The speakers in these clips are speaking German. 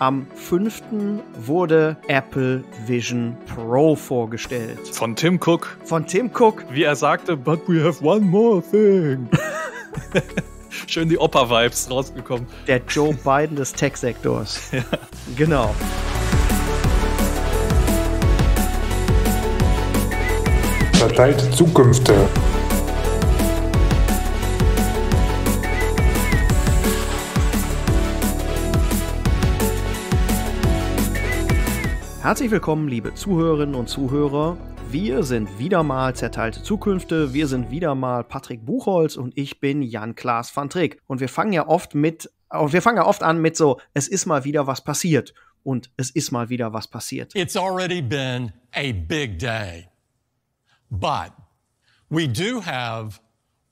Am 5. wurde Apple Vision Pro vorgestellt. Von Tim Cook. Von Tim Cook. Wie er sagte, but we have one more thing. Schön die Opa-Vibes rausgekommen. Der Joe Biden des Tech-Sektors. ja. Genau. Verteilt Zukunft. Herzlich willkommen, liebe Zuhörerinnen und Zuhörer. Wir sind wieder mal zerteilte Zukünfte. Wir sind wieder mal Patrick Buchholz und ich bin Jan Klaas van Trick. Und wir fangen ja oft mit, oh, wir fangen ja oft an mit so, es ist mal wieder was passiert. Und es ist mal wieder was passiert. It's already been a big day. But we do have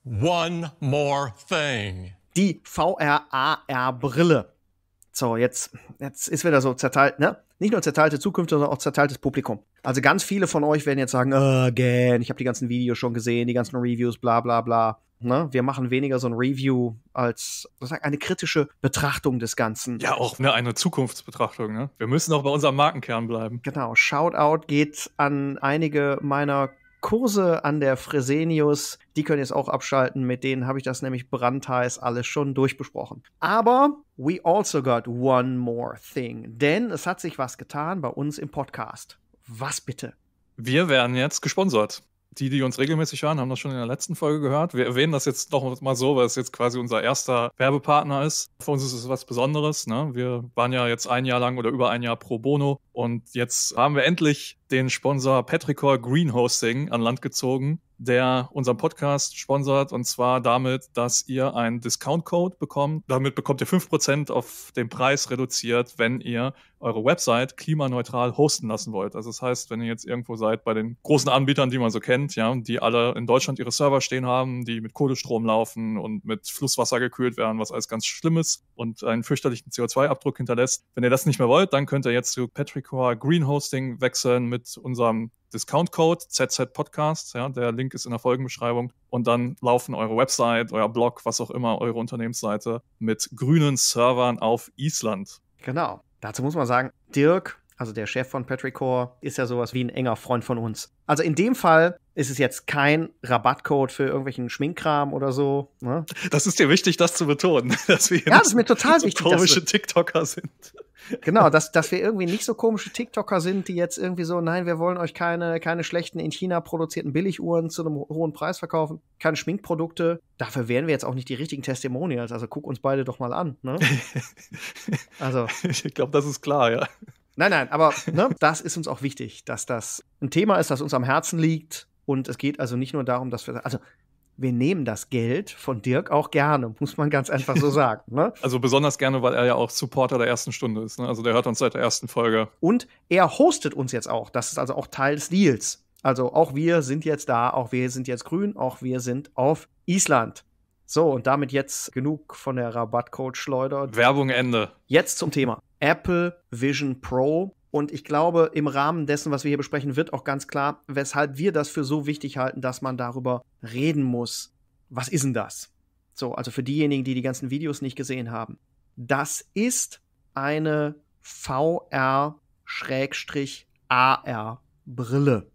one more thing. Die VRAR-Brille. So, jetzt, jetzt ist wieder so zerteilt, ne? nicht nur zerteilte Zukunft, sondern auch zerteiltes Publikum. Also ganz viele von euch werden jetzt sagen, oh, again, ich habe die ganzen Videos schon gesehen, die ganzen Reviews, bla bla bla. Ne? Wir machen weniger so ein Review als sozusagen eine kritische Betrachtung des Ganzen. Ja, auch ne, eine Zukunftsbetrachtung. Ne? Wir müssen auch bei unserem Markenkern bleiben. Genau. Shoutout geht an einige meiner Kurse an der Fresenius, die können jetzt auch abschalten. Mit denen habe ich das nämlich brandheiß alles schon durchbesprochen. Aber we also got one more thing. Denn es hat sich was getan bei uns im Podcast. Was bitte? Wir werden jetzt gesponsert die, die uns regelmäßig hören, haben das schon in der letzten Folge gehört. Wir erwähnen das jetzt doch mal so, weil es jetzt quasi unser erster Werbepartner ist. Für uns ist es was Besonderes. Ne? Wir waren ja jetzt ein Jahr lang oder über ein Jahr pro Bono und jetzt haben wir endlich den Sponsor Petrichor Green Hosting an Land gezogen der unseren Podcast sponsert und zwar damit, dass ihr einen Discount-Code bekommt. Damit bekommt ihr fünf Prozent auf den Preis reduziert, wenn ihr eure Website klimaneutral hosten lassen wollt. Also das heißt, wenn ihr jetzt irgendwo seid bei den großen Anbietern, die man so kennt, ja, die alle in Deutschland ihre Server stehen haben, die mit Kohlestrom laufen und mit Flusswasser gekühlt werden, was alles ganz Schlimmes und einen fürchterlichen CO2-Abdruck hinterlässt. Wenn ihr das nicht mehr wollt, dann könnt ihr jetzt zu Petrichor Green Hosting wechseln mit unserem Discount-Code, ZZ Podcast. Ja, der Link ist in der Folgenbeschreibung. Und dann laufen eure Website, euer Blog, was auch immer, eure Unternehmensseite mit grünen Servern auf Island. Genau. Dazu muss man sagen, Dirk also der Chef von Petrichor, ist ja sowas wie ein enger Freund von uns. Also in dem Fall ist es jetzt kein Rabattcode für irgendwelchen Schminkkram oder so. Ne? Das ist dir wichtig, das zu betonen, dass wir ja, das ist mir total so wichtig, komische TikToker sind. Genau, dass, dass wir irgendwie nicht so komische TikToker sind, die jetzt irgendwie so, nein, wir wollen euch keine, keine schlechten in China produzierten Billiguhren zu einem hohen Preis verkaufen, keine Schminkprodukte. Dafür wären wir jetzt auch nicht die richtigen Testimonials. Also guck uns beide doch mal an. Ne? Also. Ich glaube, das ist klar, ja. Nein, nein, aber ne, das ist uns auch wichtig, dass das ein Thema ist, das uns am Herzen liegt. Und es geht also nicht nur darum, dass wir, also wir nehmen das Geld von Dirk auch gerne, muss man ganz einfach so sagen. Ne? Also besonders gerne, weil er ja auch Supporter der ersten Stunde ist. Ne? Also der hört uns seit der ersten Folge. Und er hostet uns jetzt auch. Das ist also auch Teil des Deals. Also auch wir sind jetzt da, auch wir sind jetzt grün, auch wir sind auf Island. So, und damit jetzt genug von der Rabattcode-Schleuder. Werbung Ende. Jetzt zum Thema. Apple Vision Pro. Und ich glaube, im Rahmen dessen, was wir hier besprechen, wird auch ganz klar, weshalb wir das für so wichtig halten, dass man darüber reden muss. Was ist denn das? So, also für diejenigen, die die ganzen Videos nicht gesehen haben. Das ist eine VR-AR-Brille.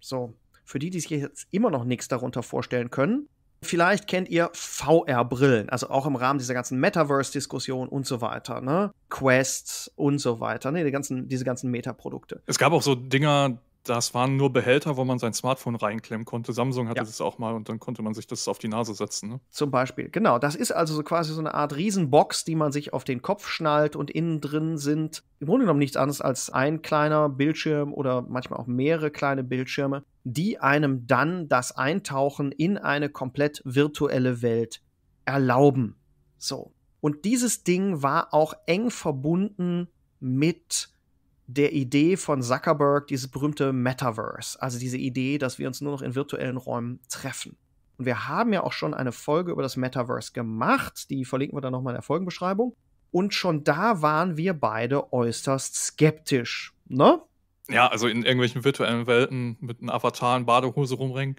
So, für die, die sich jetzt immer noch nichts darunter vorstellen können, Vielleicht kennt ihr VR-Brillen, also auch im Rahmen dieser ganzen Metaverse-Diskussion und so weiter, ne? Quests und so weiter, ne? Die ganzen, diese ganzen Meta-Produkte. Es gab auch so Dinger, das waren nur Behälter, wo man sein Smartphone reinklemmen konnte. Samsung hatte ja. das auch mal und dann konnte man sich das auf die Nase setzen. Ne? Zum Beispiel, genau. Das ist also so quasi so eine Art Riesenbox, die man sich auf den Kopf schnallt und innen drin sind im Grunde genommen nichts anderes als ein kleiner Bildschirm oder manchmal auch mehrere kleine Bildschirme, die einem dann das Eintauchen in eine komplett virtuelle Welt erlauben. So. Und dieses Ding war auch eng verbunden mit der Idee von Zuckerberg, dieses berühmte Metaverse, also diese Idee, dass wir uns nur noch in virtuellen Räumen treffen. Und wir haben ja auch schon eine Folge über das Metaverse gemacht, die verlinken wir dann nochmal in der Folgenbeschreibung. Und schon da waren wir beide äußerst skeptisch. Ne? Ja, also in irgendwelchen virtuellen Welten mit einem Avatar in Badehose rumrennen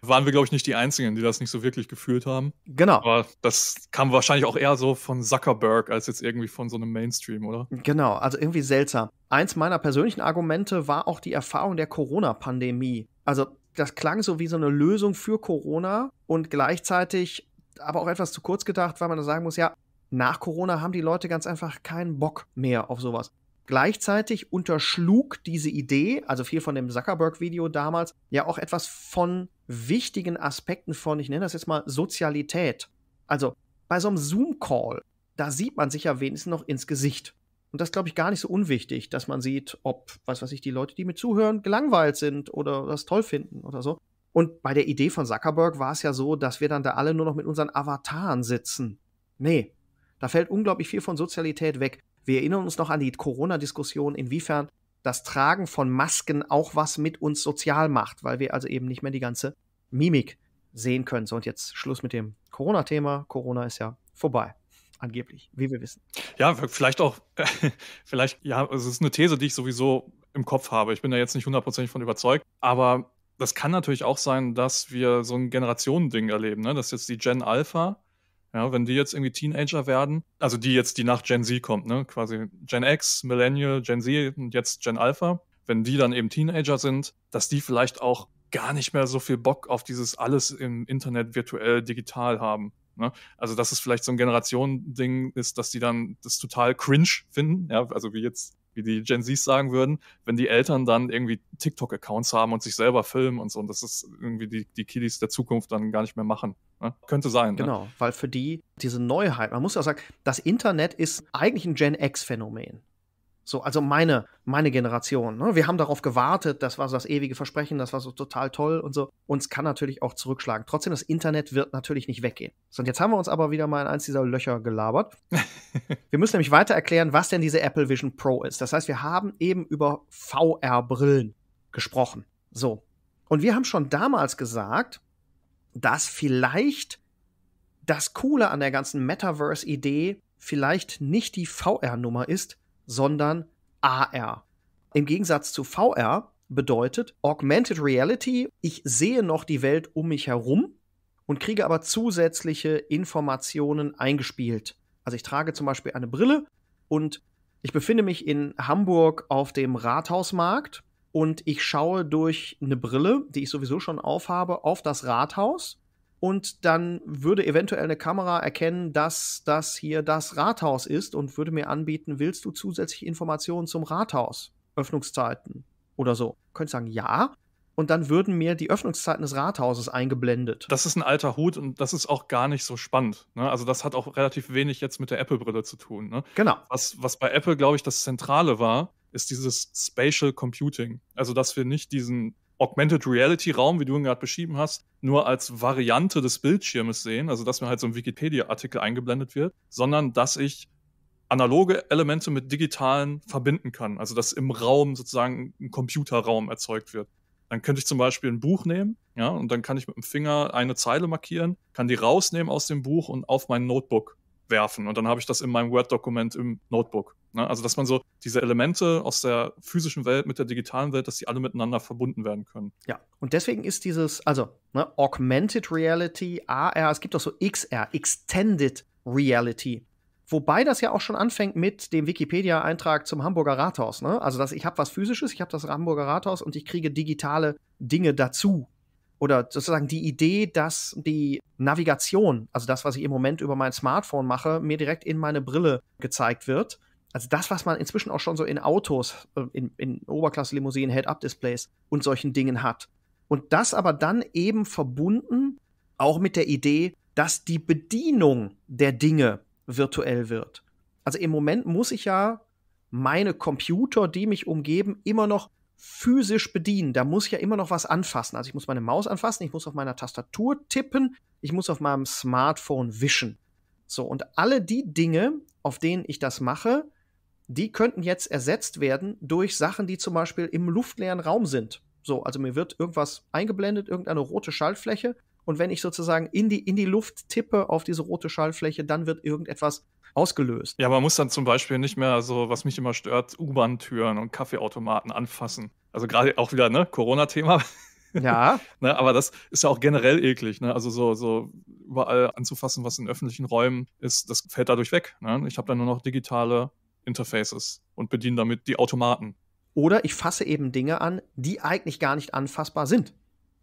waren wir, glaube ich, nicht die Einzigen, die das nicht so wirklich gefühlt haben. Genau. Aber das kam wahrscheinlich auch eher so von Zuckerberg als jetzt irgendwie von so einem Mainstream, oder? Genau, also irgendwie seltsam. Eins meiner persönlichen Argumente war auch die Erfahrung der Corona-Pandemie. Also das klang so wie so eine Lösung für Corona und gleichzeitig aber auch etwas zu kurz gedacht, weil man da sagen muss, ja, nach Corona haben die Leute ganz einfach keinen Bock mehr auf sowas. Gleichzeitig unterschlug diese Idee, also viel von dem Zuckerberg-Video damals, ja auch etwas von wichtigen Aspekten von, ich nenne das jetzt mal Sozialität. Also bei so einem Zoom-Call, da sieht man sich ja wenigstens noch ins Gesicht. Und das glaube ich gar nicht so unwichtig, dass man sieht, ob, was weiß ich, die Leute, die mir zuhören, gelangweilt sind oder das toll finden oder so. Und bei der Idee von Zuckerberg war es ja so, dass wir dann da alle nur noch mit unseren Avataren sitzen. Nee, da fällt unglaublich viel von Sozialität weg. Wir erinnern uns noch an die Corona-Diskussion, inwiefern das Tragen von Masken auch was mit uns sozial macht, weil wir also eben nicht mehr die ganze Mimik sehen können. So, und jetzt Schluss mit dem Corona-Thema. Corona ist ja vorbei angeblich, wie wir wissen. Ja, vielleicht auch, vielleicht, ja, es ist eine These, die ich sowieso im Kopf habe. Ich bin da jetzt nicht hundertprozentig von überzeugt, aber das kann natürlich auch sein, dass wir so ein Generationending erleben, ne? dass jetzt die Gen Alpha ja, wenn die jetzt irgendwie Teenager werden, also die jetzt, die nach Gen Z kommt, ne, quasi Gen X, Millennial, Gen Z und jetzt Gen Alpha, wenn die dann eben Teenager sind, dass die vielleicht auch gar nicht mehr so viel Bock auf dieses alles im Internet virtuell digital haben. Ne? Also, dass es vielleicht so ein Generationending ist, dass die dann das total cringe finden, ja, also wie jetzt wie die Gen Zs sagen würden, wenn die Eltern dann irgendwie TikTok-Accounts haben und sich selber filmen und so. Und das ist irgendwie die, die Kiddies der Zukunft dann gar nicht mehr machen. Ne? Könnte sein. Ne? Genau, ne? weil für die diese Neuheit, man muss ja auch sagen, das Internet ist eigentlich ein Gen X-Phänomen. So, also meine, meine Generation. Ne? Wir haben darauf gewartet, das war so das ewige Versprechen, das war so total toll und so. Uns kann natürlich auch zurückschlagen. Trotzdem, das Internet wird natürlich nicht weggehen. So, und jetzt haben wir uns aber wieder mal in eins dieser Löcher gelabert. wir müssen nämlich weiter erklären, was denn diese Apple Vision Pro ist. Das heißt, wir haben eben über VR-Brillen gesprochen. So. Und wir haben schon damals gesagt, dass vielleicht das Coole an der ganzen Metaverse-Idee vielleicht nicht die VR-Nummer ist, sondern AR. Im Gegensatz zu VR bedeutet Augmented Reality, ich sehe noch die Welt um mich herum und kriege aber zusätzliche Informationen eingespielt. Also ich trage zum Beispiel eine Brille und ich befinde mich in Hamburg auf dem Rathausmarkt und ich schaue durch eine Brille, die ich sowieso schon aufhabe, auf das Rathaus und dann würde eventuell eine Kamera erkennen, dass das hier das Rathaus ist und würde mir anbieten, willst du zusätzliche Informationen zum Rathaus, Öffnungszeiten oder so. Könnte sagen, ja. Und dann würden mir die Öffnungszeiten des Rathauses eingeblendet. Das ist ein alter Hut und das ist auch gar nicht so spannend. Ne? Also das hat auch relativ wenig jetzt mit der Apple-Brille zu tun. Ne? Genau. Was, was bei Apple, glaube ich, das Zentrale war, ist dieses Spatial Computing. Also dass wir nicht diesen Augmented Reality Raum, wie du ihn gerade beschrieben hast, nur als Variante des Bildschirmes sehen, also dass mir halt so ein Wikipedia-Artikel eingeblendet wird, sondern dass ich analoge Elemente mit digitalen verbinden kann, also dass im Raum sozusagen ein Computerraum erzeugt wird. Dann könnte ich zum Beispiel ein Buch nehmen, ja, und dann kann ich mit dem Finger eine Zeile markieren, kann die rausnehmen aus dem Buch und auf mein Notebook werfen. Und dann habe ich das in meinem Word-Dokument im Notebook. Ne? Also, dass man so diese Elemente aus der physischen Welt mit der digitalen Welt, dass die alle miteinander verbunden werden können. Ja, und deswegen ist dieses, also ne, Augmented Reality, AR, es gibt auch so XR, Extended Reality. Wobei das ja auch schon anfängt mit dem Wikipedia-Eintrag zum Hamburger Rathaus. Ne? Also, dass ich habe was Physisches, ich habe das Hamburger Rathaus und ich kriege digitale Dinge dazu oder sozusagen die Idee, dass die Navigation, also das, was ich im Moment über mein Smartphone mache, mir direkt in meine Brille gezeigt wird. Also das, was man inzwischen auch schon so in Autos, äh, in, in Oberklasse-Limousinen, Head-Up-Displays und solchen Dingen hat. Und das aber dann eben verbunden auch mit der Idee, dass die Bedienung der Dinge virtuell wird. Also im Moment muss ich ja meine Computer, die mich umgeben, immer noch physisch bedienen. Da muss ich ja immer noch was anfassen. Also ich muss meine Maus anfassen, ich muss auf meiner Tastatur tippen, ich muss auf meinem Smartphone wischen. So, und alle die Dinge, auf denen ich das mache, die könnten jetzt ersetzt werden durch Sachen, die zum Beispiel im luftleeren Raum sind. So, also mir wird irgendwas eingeblendet, irgendeine rote Schaltfläche und wenn ich sozusagen in die, in die Luft tippe auf diese rote Schallfläche, dann wird irgendetwas ausgelöst. Ja, man muss dann zum Beispiel nicht mehr so, also, was mich immer stört, U-Bahn-Türen und Kaffeeautomaten anfassen. Also gerade auch wieder, ne, Corona-Thema. Ja. ne, aber das ist ja auch generell eklig, ne? Also so, so überall anzufassen, was in öffentlichen Räumen ist, das fällt dadurch weg. Ne? Ich habe dann nur noch digitale Interfaces und bediene damit die Automaten. Oder ich fasse eben Dinge an, die eigentlich gar nicht anfassbar sind.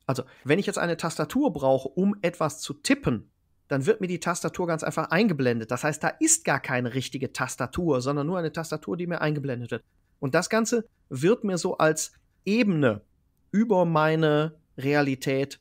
Also, wenn ich jetzt eine Tastatur brauche, um etwas zu tippen, dann wird mir die Tastatur ganz einfach eingeblendet. Das heißt, da ist gar keine richtige Tastatur, sondern nur eine Tastatur, die mir eingeblendet wird. Und das Ganze wird mir so als Ebene über meine Realität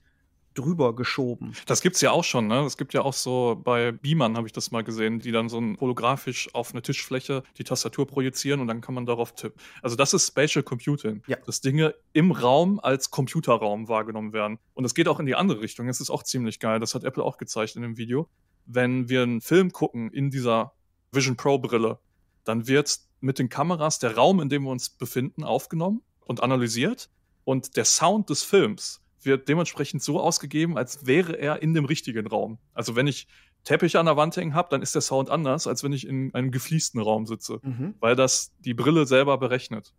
drüber geschoben. Das gibt's ja auch schon, ne? Es gibt ja auch so bei Beamern habe ich das mal gesehen, die dann so ein holographisch auf eine Tischfläche die Tastatur projizieren und dann kann man darauf tippen. Also das ist Spatial Computing, ja. dass Dinge im Raum als Computerraum wahrgenommen werden. Und das geht auch in die andere Richtung. Das ist auch ziemlich geil. Das hat Apple auch gezeigt in dem Video. Wenn wir einen Film gucken in dieser Vision Pro Brille, dann wird mit den Kameras der Raum, in dem wir uns befinden, aufgenommen und analysiert. Und der Sound des Films wird dementsprechend so ausgegeben, als wäre er in dem richtigen Raum. Also wenn ich Teppich an der Wand hängen habe, dann ist der Sound anders, als wenn ich in einem gefliesten Raum sitze, mhm. weil das die Brille selber berechnet.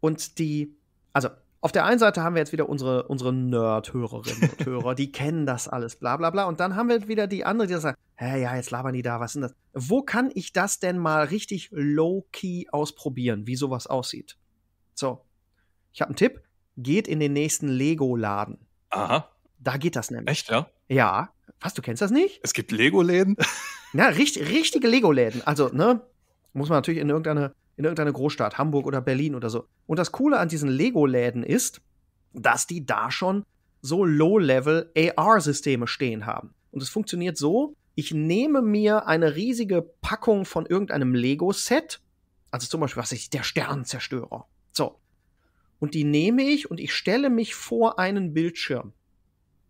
Und die, also auf der einen Seite haben wir jetzt wieder unsere, unsere Nerd-Hörerinnen und Hörer, die kennen das alles, bla bla bla. Und dann haben wir halt wieder die andere, die sagen, hä, ja, jetzt labern die da, was sind das? Wo kann ich das denn mal richtig low-key ausprobieren, wie sowas aussieht? So, ich habe einen Tipp geht in den nächsten Lego-Laden. Aha. Da geht das nämlich. Echt, ja? Ja. Was, du kennst das nicht? Es gibt Lego-Läden? Ja, richtig, richtige Lego-Läden. Also, ne, muss man natürlich in irgendeine, in irgendeine Großstadt, Hamburg oder Berlin oder so. Und das Coole an diesen Lego-Läden ist, dass die da schon so Low-Level AR-Systeme stehen haben. Und es funktioniert so, ich nehme mir eine riesige Packung von irgendeinem Lego-Set, also zum Beispiel, was ich, der Sternenzerstörer. So, und die nehme ich und ich stelle mich vor einen Bildschirm.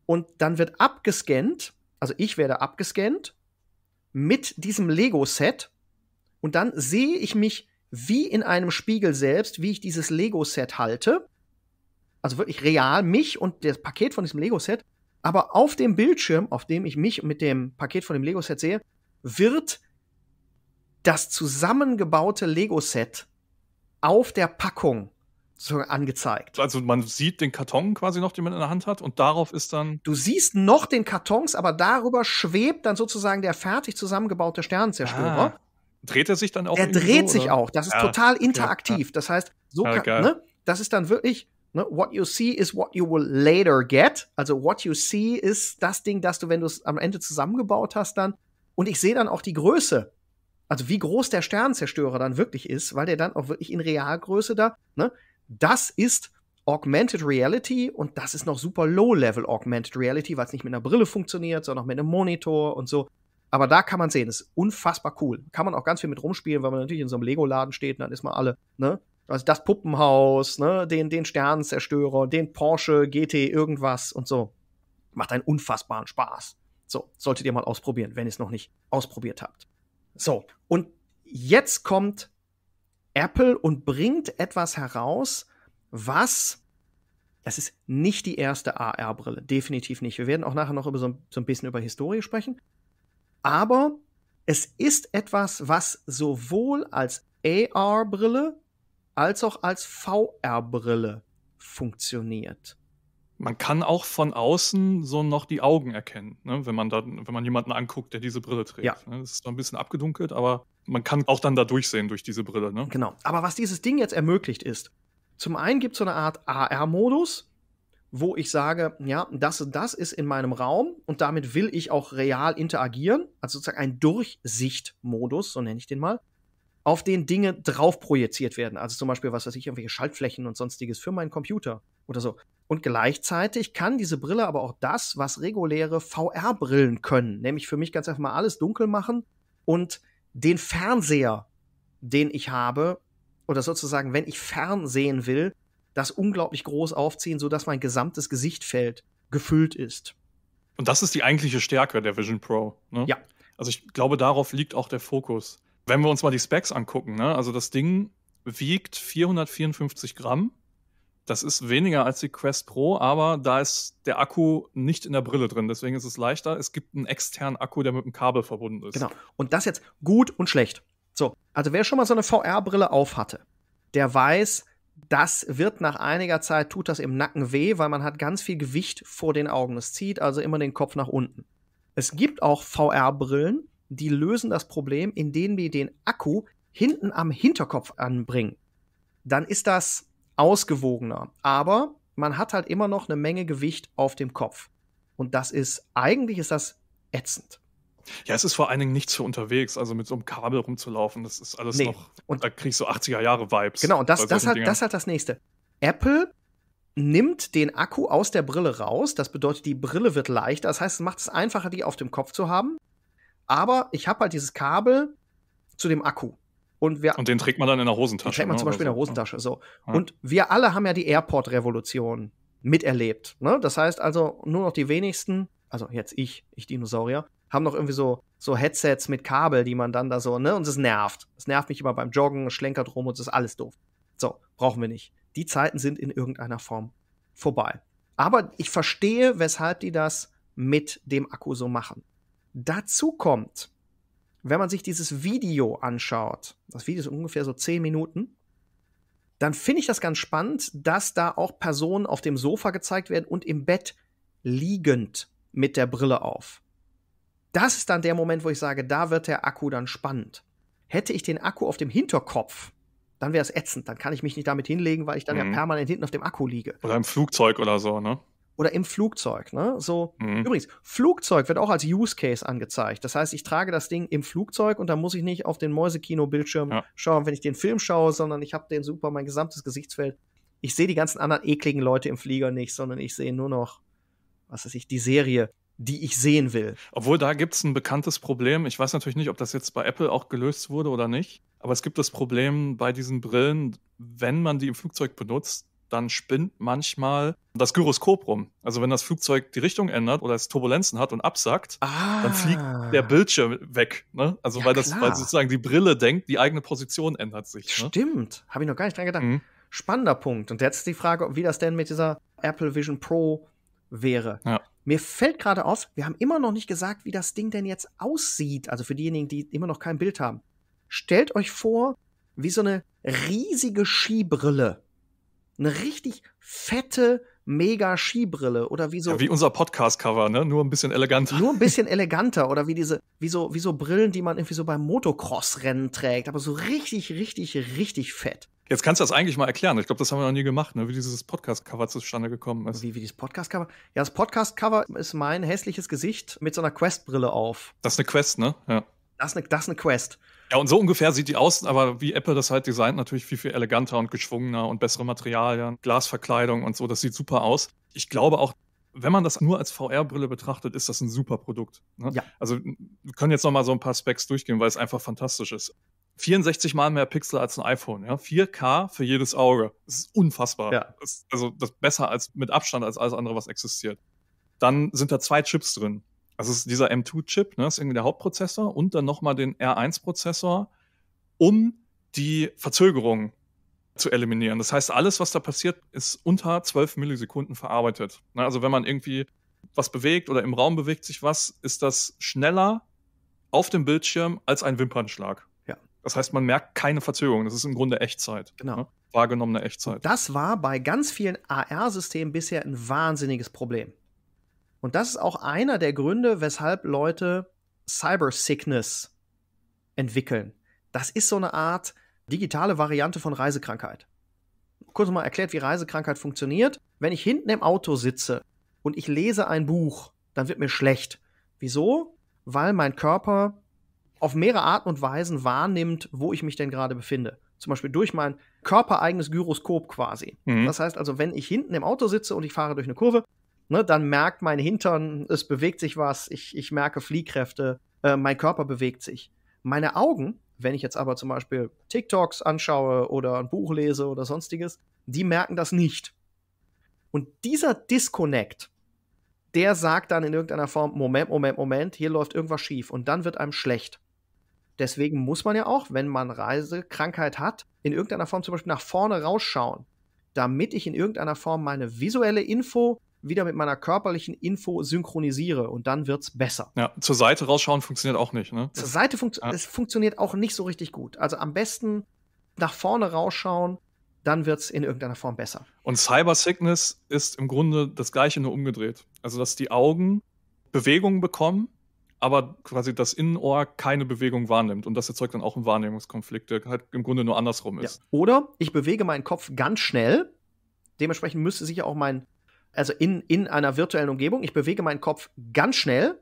Und dann wird abgescannt, also ich werde abgescannt mit diesem Lego-Set und dann sehe ich mich wie in einem Spiegel selbst, wie ich dieses Lego-Set halte. Also wirklich real mich und das Paket von diesem Lego-Set. Aber auf dem Bildschirm, auf dem ich mich mit dem Paket von dem Lego-Set sehe, wird das zusammengebaute Lego-Set auf der Packung so angezeigt. Also man sieht den Karton quasi noch, den man in der Hand hat und darauf ist dann. Du siehst noch den Kartons, aber darüber schwebt dann sozusagen der fertig zusammengebaute Sternenzerstörer. Ah. Dreht er sich dann auch? Er dreht so, sich oder? auch. Das ist ja, total interaktiv. Ja. Das heißt, so ja, kann, ne, das ist dann wirklich, ne, what you see is what you will later get. Also what you see ist das Ding, das du, wenn du es am Ende zusammengebaut hast, dann. Und ich sehe dann auch die Größe also wie groß der Sternzerstörer dann wirklich ist, weil der dann auch wirklich in Realgröße da, ne? das ist Augmented Reality und das ist noch super Low-Level Augmented Reality, weil es nicht mit einer Brille funktioniert, sondern mit einem Monitor und so. Aber da kann man sehen, ist unfassbar cool. Kann man auch ganz viel mit rumspielen, weil man natürlich in so einem Lego-Laden steht und dann ist man alle, ne? Also das Puppenhaus, ne? Den, den Sternenzerstörer, den Porsche GT irgendwas und so. Macht einen unfassbaren Spaß. So, solltet ihr mal ausprobieren, wenn ihr es noch nicht ausprobiert habt. So, und jetzt kommt Apple und bringt etwas heraus, was das ist nicht die erste AR-Brille, definitiv nicht. Wir werden auch nachher noch über so, so ein bisschen über Historie sprechen. Aber es ist etwas, was sowohl als AR-Brille als auch als VR-Brille funktioniert. Man kann auch von außen so noch die Augen erkennen, ne? wenn man dann, wenn man jemanden anguckt, der diese Brille trägt. Ja. Ne. Das ist so ein bisschen abgedunkelt, aber man kann auch dann da durchsehen durch diese Brille. Ne? Genau. Aber was dieses Ding jetzt ermöglicht ist, zum einen gibt es so eine Art AR-Modus, wo ich sage, ja, das, das ist in meinem Raum und damit will ich auch real interagieren. Also sozusagen ein Durchsichtmodus, so nenne ich den mal, auf den Dinge drauf projiziert werden. Also zum Beispiel, was weiß ich, irgendwelche Schaltflächen und sonstiges für meinen Computer oder so. Und gleichzeitig kann diese Brille aber auch das, was reguläre VR-Brillen können, nämlich für mich ganz einfach mal alles dunkel machen und den Fernseher, den ich habe, oder sozusagen, wenn ich fernsehen will, das unglaublich groß aufziehen, sodass mein gesamtes Gesichtfeld gefüllt ist. Und das ist die eigentliche Stärke der Vision Pro. Ne? Ja. Also ich glaube, darauf liegt auch der Fokus. Wenn wir uns mal die Specs angucken, ne? also das Ding wiegt 454 Gramm, das ist weniger als die Quest Pro, aber da ist der Akku nicht in der Brille drin. Deswegen ist es leichter. Es gibt einen externen Akku, der mit einem Kabel verbunden ist. Genau. Und das jetzt gut und schlecht. So, also wer schon mal so eine VR-Brille auf hatte, der weiß, das wird nach einiger Zeit, tut das im Nacken weh, weil man hat ganz viel Gewicht vor den Augen. Es zieht also immer den Kopf nach unten. Es gibt auch VR-Brillen, die lösen das Problem, indem die den Akku hinten am Hinterkopf anbringen. Dann ist das ausgewogener. Aber man hat halt immer noch eine Menge Gewicht auf dem Kopf. Und das ist, eigentlich ist das ätzend. Ja, es ist vor allen Dingen nichts für unterwegs, also mit so einem Kabel rumzulaufen, das ist alles nee. noch, und da kriegst du 80er-Jahre-Vibes. Genau, und das, das, halt, Dingern. das halt das Nächste. Apple nimmt den Akku aus der Brille raus, das bedeutet, die Brille wird leichter, das heißt, es macht es einfacher, die auf dem Kopf zu haben, aber ich habe halt dieses Kabel zu dem Akku. Und, wir, und den trägt man dann in der Hosentasche. Den trägt man ne, zum Beispiel so. in der Hosentasche. So. Ja. Und wir alle haben ja die Airport-Revolution miterlebt. Ne? Das heißt also, nur noch die wenigsten, also jetzt ich, ich Dinosaurier, haben noch irgendwie so, so Headsets mit Kabel, die man dann da so, ne? Und es nervt. Es nervt mich immer beim Joggen, schlenkert rum und es ist alles doof. So, brauchen wir nicht. Die Zeiten sind in irgendeiner Form vorbei. Aber ich verstehe, weshalb die das mit dem Akku so machen. Dazu kommt, wenn man sich dieses Video anschaut, das Video ist ungefähr so zehn Minuten, dann finde ich das ganz spannend, dass da auch Personen auf dem Sofa gezeigt werden und im Bett liegend mit der Brille auf. Das ist dann der Moment, wo ich sage, da wird der Akku dann spannend. Hätte ich den Akku auf dem Hinterkopf, dann wäre es ätzend. Dann kann ich mich nicht damit hinlegen, weil ich dann mhm. ja permanent hinten auf dem Akku liege. Oder im Flugzeug oder so, ne? oder im Flugzeug. Ne? So, mhm. Übrigens, Flugzeug wird auch als Use Case angezeigt. Das heißt, ich trage das Ding im Flugzeug und da muss ich nicht auf den Mäusekino-Bildschirm ja. schauen, wenn ich den Film schaue, sondern ich habe den super, mein gesamtes Gesichtsfeld. Ich sehe die ganzen anderen ekligen Leute im Flieger nicht, sondern ich sehe nur noch, was weiß ich, die Serie die ich sehen will. Obwohl da gibt es ein bekanntes Problem. Ich weiß natürlich nicht, ob das jetzt bei Apple auch gelöst wurde oder nicht. Aber es gibt das Problem bei diesen Brillen, wenn man die im Flugzeug benutzt, dann spinnt manchmal das Gyroskop rum. Also wenn das Flugzeug die Richtung ändert oder es Turbulenzen hat und absackt, ah. dann fliegt ah. der Bildschirm weg. Ne? Also ja, weil, das, weil sozusagen die Brille denkt, die eigene Position ändert sich. Ne? Stimmt, habe ich noch gar nicht dran gedacht. Mhm. Spannender Punkt. Und jetzt die Frage, wie das denn mit dieser Apple Vision Pro wäre. Ja. Mir fällt gerade auf, wir haben immer noch nicht gesagt, wie das Ding denn jetzt aussieht. Also für diejenigen, die immer noch kein Bild haben. Stellt euch vor, wie so eine riesige Skibrille eine richtig fette mega Skibrille oder wie so. Ja, wie unser Podcast-Cover, ne? Nur ein bisschen eleganter. Nur ein bisschen eleganter oder wie diese, wie so, wie so Brillen, die man irgendwie so beim Motocross-Rennen trägt, aber so richtig, richtig, richtig fett. Jetzt kannst du das eigentlich mal erklären. Ich glaube, das haben wir noch nie gemacht, ne? wie dieses Podcast-Cover zustande gekommen ist. Wie, wie dieses Podcast-Cover? Ja, das Podcast-Cover ist mein hässliches Gesicht mit so einer Quest-Brille auf. Das ist eine Quest, ne? Ja. Das ist eine, das ist eine Quest. Ja, und so ungefähr sieht die aus, aber wie Apple das halt designt, natürlich viel, viel eleganter und geschwungener und bessere Materialien, Glasverkleidung und so, das sieht super aus. Ich glaube auch, wenn man das nur als VR-Brille betrachtet, ist das ein super Produkt. Ne? Ja. Also wir können jetzt nochmal so ein paar Specs durchgehen, weil es einfach fantastisch ist. 64 mal mehr Pixel als ein iPhone, ja. 4K für jedes Auge. Das ist unfassbar. Ja. Das ist also das besser als mit Abstand als alles andere, was existiert. Dann sind da zwei Chips drin also dieser M2-Chip, ne, ist irgendwie der Hauptprozessor und dann nochmal den R1-Prozessor, um die Verzögerung zu eliminieren. Das heißt, alles, was da passiert, ist unter 12 Millisekunden verarbeitet. Ne, also wenn man irgendwie was bewegt oder im Raum bewegt sich was, ist das schneller auf dem Bildschirm als ein Wimpernschlag. Ja. Das heißt, man merkt keine Verzögerung. Das ist im Grunde Echtzeit. Genau. Ne? Wahrgenommene Echtzeit. Und das war bei ganz vielen AR-Systemen bisher ein wahnsinniges Problem. Und das ist auch einer der Gründe, weshalb Leute Cyber Sickness entwickeln. Das ist so eine Art digitale Variante von Reisekrankheit. Kurz mal erklärt, wie Reisekrankheit funktioniert. Wenn ich hinten im Auto sitze und ich lese ein Buch, dann wird mir schlecht. Wieso? Weil mein Körper auf mehrere Arten und Weisen wahrnimmt, wo ich mich denn gerade befinde. Zum Beispiel durch mein körpereigenes Gyroskop quasi. Mhm. Das heißt also, wenn ich hinten im Auto sitze und ich fahre durch eine Kurve, ne, dann merkt mein Hintern, es bewegt sich was, ich, ich merke Fliehkräfte, äh, mein Körper bewegt sich. Meine Augen, wenn ich jetzt aber zum Beispiel TikToks anschaue oder ein Buch lese oder sonstiges, die merken das nicht. Und dieser Disconnect, der sagt dann in irgendeiner Form, Moment, Moment, Moment, hier läuft irgendwas schief und dann wird einem schlecht. Deswegen muss man ja auch, wenn man Reisekrankheit hat, in irgendeiner Form zum Beispiel nach vorne rausschauen, damit ich in irgendeiner Form meine visuelle Info wieder mit meiner körperlichen Info synchronisiere und dann wird's besser. Ja, zur Seite rausschauen funktioniert auch nicht, ne? Zur Seite fun ja. es funktioniert auch nicht so richtig gut. Also am besten nach vorne rausschauen, dann wird's in irgendeiner Form besser. Und Cyber Sickness ist im Grunde das gleiche nur umgedreht. Also dass die Augen Bewegungen bekommen, aber quasi das Innenohr keine Bewegung wahrnimmt und das erzeugt dann auch einen Wahrnehmungskonflikt, der halt im Grunde nur andersrum ist. Ja. Oder ich bewege meinen Kopf ganz schnell, dementsprechend müsste sich ja auch mein also in, in einer virtuellen Umgebung. Ich bewege meinen Kopf ganz schnell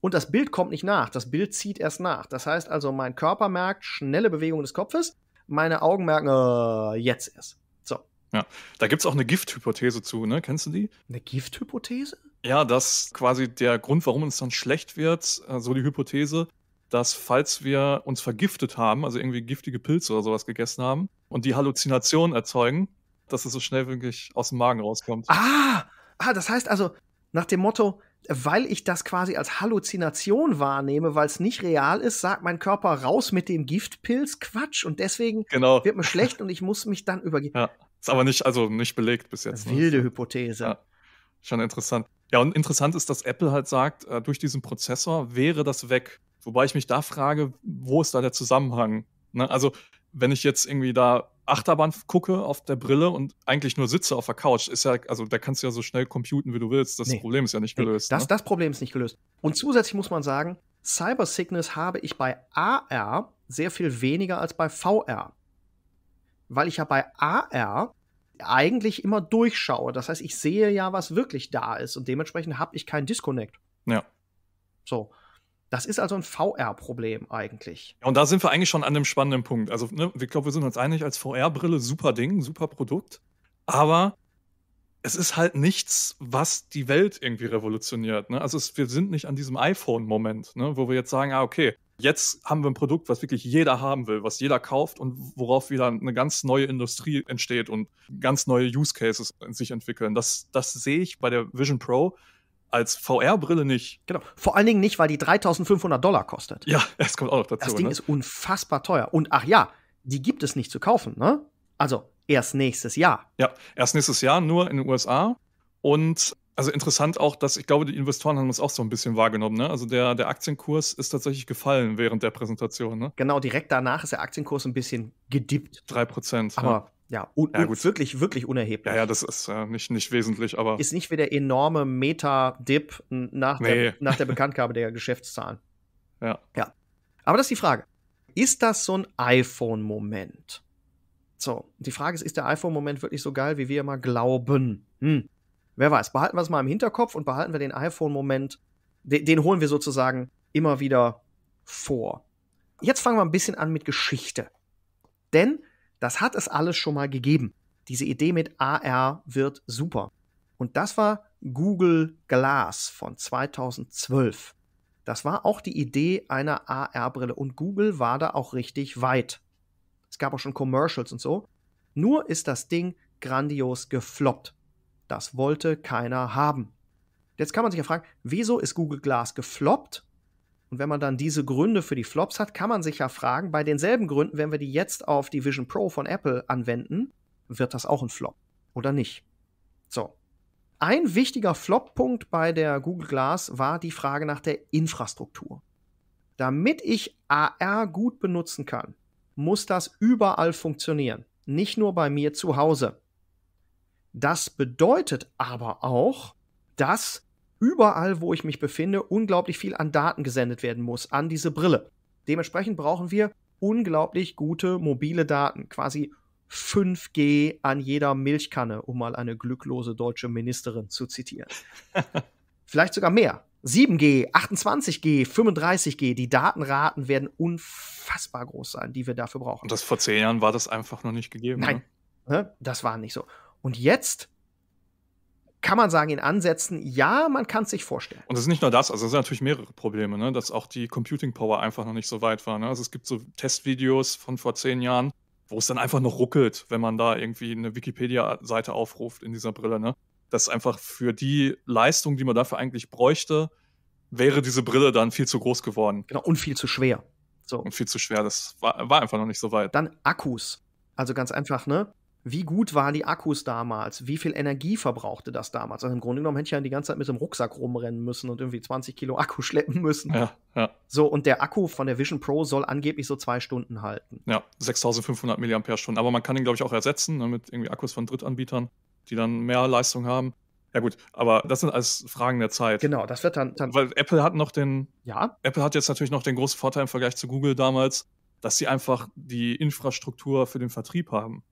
und das Bild kommt nicht nach. Das Bild zieht erst nach. Das heißt also, mein Körper merkt schnelle Bewegung des Kopfes, meine Augen merken, äh, jetzt erst. So. Ja, da gibt es auch eine Gifthypothese zu, ne? Kennst du die? Eine Gifthypothese? Ja, das ist quasi der Grund, warum uns dann schlecht wird, äh, so die Hypothese, dass falls wir uns vergiftet haben, also irgendwie giftige Pilze oder sowas gegessen haben und die Halluzinationen erzeugen, dass es so schnell wirklich aus dem Magen rauskommt. Ah, ah, das heißt also nach dem Motto, weil ich das quasi als Halluzination wahrnehme, weil es nicht real ist, sagt mein Körper raus mit dem Giftpilz, Quatsch und deswegen genau. wird mir schlecht und ich muss mich dann übergeben. Ja, ist aber nicht, also nicht belegt bis jetzt. Ne? Wilde ne? Hypothese. Ja, schon interessant. Ja, und interessant ist, dass Apple halt sagt, äh, durch diesen Prozessor wäre das weg. Wobei ich mich da frage, wo ist da der Zusammenhang? Ne? Also, wenn ich jetzt irgendwie da Achterbahn gucke auf der Brille und eigentlich nur sitze auf der Couch, ist ja, also da kannst du ja so schnell computen, wie du willst. Das nee. Problem ist ja nicht gelöst. Nee, das, ne? das Problem ist nicht gelöst. Und zusätzlich muss man sagen, Cyber Sickness habe ich bei AR sehr viel weniger als bei VR. Weil ich ja bei AR eigentlich immer durchschaue. Das heißt, ich sehe ja, was wirklich da ist und dementsprechend habe ich keinen Disconnect. Ja. So. Das ist also ein VR-Problem eigentlich. Und da sind wir eigentlich schon an einem spannenden Punkt. Also, ne, ich glaube, wir sind uns einig, als VR-Brille super Ding, super Produkt. Aber es ist halt nichts, was die Welt irgendwie revolutioniert. Ne? Also, es, wir sind nicht an diesem iPhone-Moment, ne, wo wir jetzt sagen, ah, okay, jetzt haben wir ein Produkt, was wirklich jeder haben will, was jeder kauft und worauf wieder eine ganz neue Industrie entsteht und ganz neue Use Cases sich entwickeln. Das, das sehe ich bei der Vision Pro als VR-Brille nicht. Genau. Vor allen Dingen nicht, weil die 3500 Dollar kostet. Ja, es kommt auch noch dazu. Das Ding ne? ist unfassbar teuer. Und ach ja, die gibt es nicht zu kaufen, ne? Also erst nächstes Jahr. Ja, erst nächstes Jahr nur in den USA. Und also interessant auch, dass ich glaube, die Investoren haben das auch so ein bisschen wahrgenommen. Ne? Also der, der Aktienkurs ist tatsächlich gefallen während der Präsentation. Ne? Genau, direkt danach ist der Aktienkurs ein bisschen gedippt. Drei Prozent. Aber ja. Ja, un ja, gut. wirklich, wirklich unerheblich. Ja, ja, das ist äh, nicht, nicht wesentlich, aber. Ist nicht wie der enorme Meta-Dip nach, nee. der, nach der Bekanntgabe der Geschäftszahlen. Ja. Ja. Aber das ist die Frage. Ist das so ein iPhone-Moment? So, die Frage ist, ist der iPhone-Moment wirklich so geil, wie wir immer glauben? Hm. Wer weiß, behalten wir es mal im Hinterkopf und behalten wir den iPhone-Moment. Den, den holen wir sozusagen immer wieder vor. Jetzt fangen wir ein bisschen an mit Geschichte. Denn das hat es alles schon mal gegeben. Diese Idee mit AR wird super. Und das war Google Glass von 2012. Das war auch die Idee einer AR-Brille und Google war da auch richtig weit. Es gab auch schon Commercials und so. Nur ist das Ding grandios gefloppt. Das wollte keiner haben. Jetzt kann man sich ja fragen, wieso ist Google Glass gefloppt und wenn man dann diese Gründe für die Flops hat, kann man sich ja fragen, bei denselben Gründen, wenn wir die jetzt auf die Vision Pro von Apple anwenden, wird das auch ein Flop oder nicht? So. Ein wichtiger Flop-Punkt bei der Google Glass war die Frage nach der Infrastruktur. Damit ich AR gut benutzen kann, muss das überall funktionieren, nicht nur bei mir zu Hause. Das bedeutet aber auch, dass überall, wo ich mich befinde, unglaublich viel an Daten gesendet werden muss, an diese Brille. Dementsprechend brauchen wir unglaublich gute mobile Daten, quasi 5G an jeder Milchkanne, um mal eine glücklose deutsche Ministerin zu zitieren. Vielleicht sogar mehr. 7G, 28G, 35G, die Datenraten werden unfassbar groß sein, die wir dafür brauchen. Und das vor zehn Jahren war das einfach noch nicht gegeben. Nein, ne? ne? das war nicht so. Und jetzt kann man sagen, in Ansätzen, ja, man kann es sich vorstellen. Und es ist nicht nur das, also es sind natürlich mehrere Probleme, ne? dass auch die Computing Power einfach noch nicht so weit war. Ne? Also es gibt so Testvideos von vor zehn Jahren, wo es dann einfach noch ruckelt, wenn man da irgendwie eine Wikipedia-Seite aufruft in dieser Brille. Ne? Das einfach für die Leistung, die man dafür eigentlich bräuchte, wäre diese Brille dann viel zu groß geworden. Genau, und viel zu schwer. So. Und viel zu schwer, das war, war einfach noch nicht so weit. Dann Akkus. Also ganz einfach, ne? wie gut waren die Akkus damals, wie viel Energie verbrauchte das damals. Also im Grunde genommen hätte ich ja die ganze Zeit mit dem Rucksack rumrennen müssen und irgendwie 20 Kilo Akku schleppen müssen. Ja, ja. So, und der Akku von der Vision Pro soll angeblich so zwei Stunden halten. Ja, 6500 mAh. Aber man kann ihn, glaube ich, auch ersetzen ne, mit irgendwie Akkus von Drittanbietern, die dann mehr Leistung haben. Ja gut, aber das sind alles Fragen der Zeit. Genau, das wird dann, dann weil Apple hat noch den ja Apple hat jetzt natürlich noch den großen Vorteil im Vergleich zu Google damals, dass sie einfach die Infrastruktur für den Vertrieb haben.